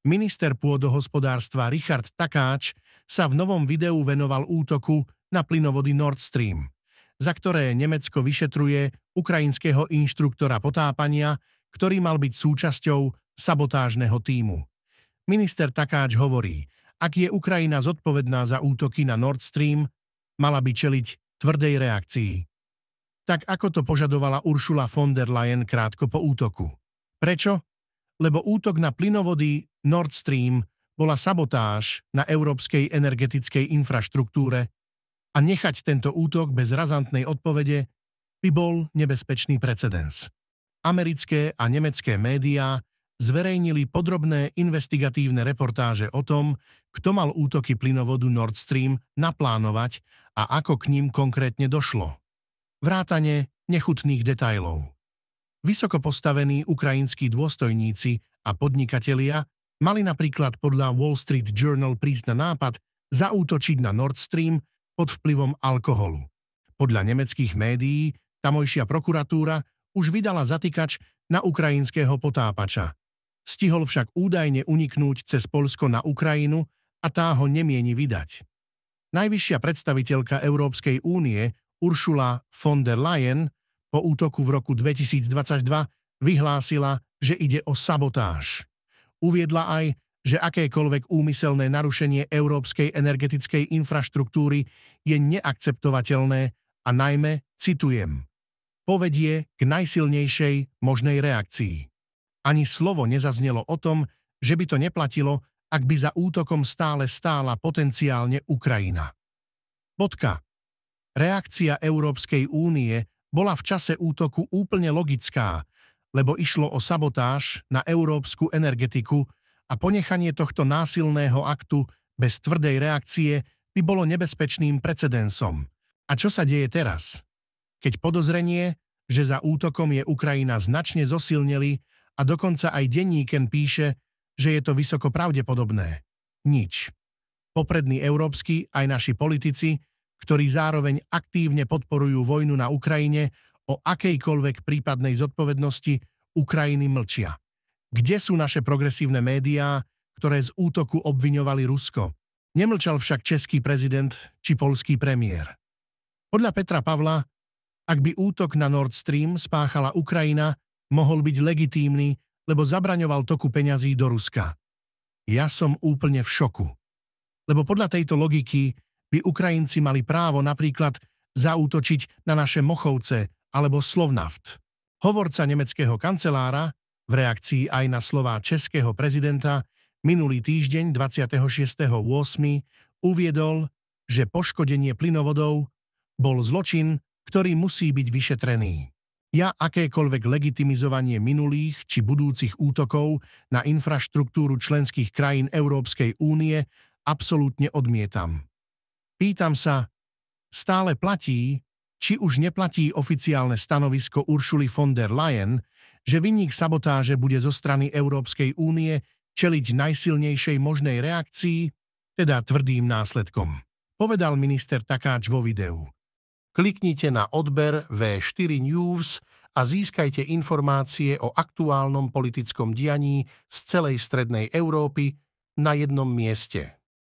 Minister pôdohospodárstva Richard Takáč sa v novom videu venoval útoku na plynovody Nord Stream, za ktoré Nemecko vyšetruje ukrajinského inštruktora potápania, ktorý mal byť súčasťou sabotážneho týmu. Minister Takáč hovorí, ak je Ukrajina zodpovedná za útoky na Nord Stream, mala by čeliť tvrdej reakcii. Tak ako to požadovala Uršula von der Leyen krátko po útoku. Prečo? lebo útok na plynovody Nord Stream bola sabotáž na európskej energetickej infraštruktúre a nechať tento útok bez razantnej odpovede by bol nebezpečný precedens. Americké a nemecké médiá zverejnili podrobné investigatívne reportáže o tom, kto mal útoky plynovodu Nord Stream naplánovať a ako k ním konkrétne došlo. Vrátane nechutných detajlov. Vysoko postavení ukrajinskí dôstojníci a podnikatelia mali napríklad podľa Wall Street Journal prísť na nápad zaútočiť na Nord Stream pod vplyvom alkoholu. Podľa nemeckých médií tamojšia prokuratúra už vydala zatýkač na ukrajinského potápača. Stihol však údajne uniknúť cez Polsko na Ukrajinu a tá ho nemieni vydať. Najvyššia predstaviteľka Európskej únie Uršula von der Leyen po útoku v roku 2022 vyhlásila, že ide o sabotáž. Uviedla aj, že akékoľvek úmyselné narušenie európskej energetickej infraštruktúry je neakceptovateľné a najmä, citujem, povedie k najsilnejšej možnej reakcii. Ani slovo nezaznelo o tom, že by to neplatilo, ak by za útokom stále stála potenciálne Ukrajina. Bodka. Reakcia Európskej únie bola v čase útoku úplne logická, lebo išlo o sabotáž na európsku energetiku a ponechanie tohto násilného aktu bez tvrdej reakcie by bolo nebezpečným precedensom. A čo sa deje teraz? Keď podozrenie, že za útokom je Ukrajina značne zosilneli a dokonca aj denníken píše, že je to vysoko pravdepodobné. Nič. Poprední európsky aj naši politici ktorí zároveň aktívne podporujú vojnu na Ukrajine, o akejkoľvek prípadnej zodpovednosti Ukrajiny mlčia. Kde sú naše progresívne médiá, ktoré z útoku obviňovali Rusko? Nemlčal však český prezident či polský premiér. Podľa Petra Pavla, ak by útok na Nord Stream spáchala Ukrajina, mohol byť legitímny, lebo zabraňoval toku peňazí do Ruska. Ja som úplne v šoku. Lebo podľa tejto logiky by Ukrajinci mali právo napríklad zaútočiť na naše Mochovce alebo Slovnaft. Hovorca nemeckého kancelára v reakcii aj na slová českého prezidenta minulý týždeň 26.8. uviedol, že poškodenie plynovodov bol zločin, ktorý musí byť vyšetrený. Ja akékoľvek legitimizovanie minulých či budúcich útokov na infraštruktúru členských krajín Európskej únie absolútne odmietam. Pýtam sa, stále platí, či už neplatí oficiálne stanovisko Uršuly von der Leyen, že vinník sabotáže bude zo strany Európskej únie čeliť najsilnejšej možnej reakcii, teda tvrdým následkom. Povedal minister Takáč vo videu. Kliknite na odber V4 News a získajte informácie o aktuálnom politickom dianí z celej strednej Európy na jednom mieste.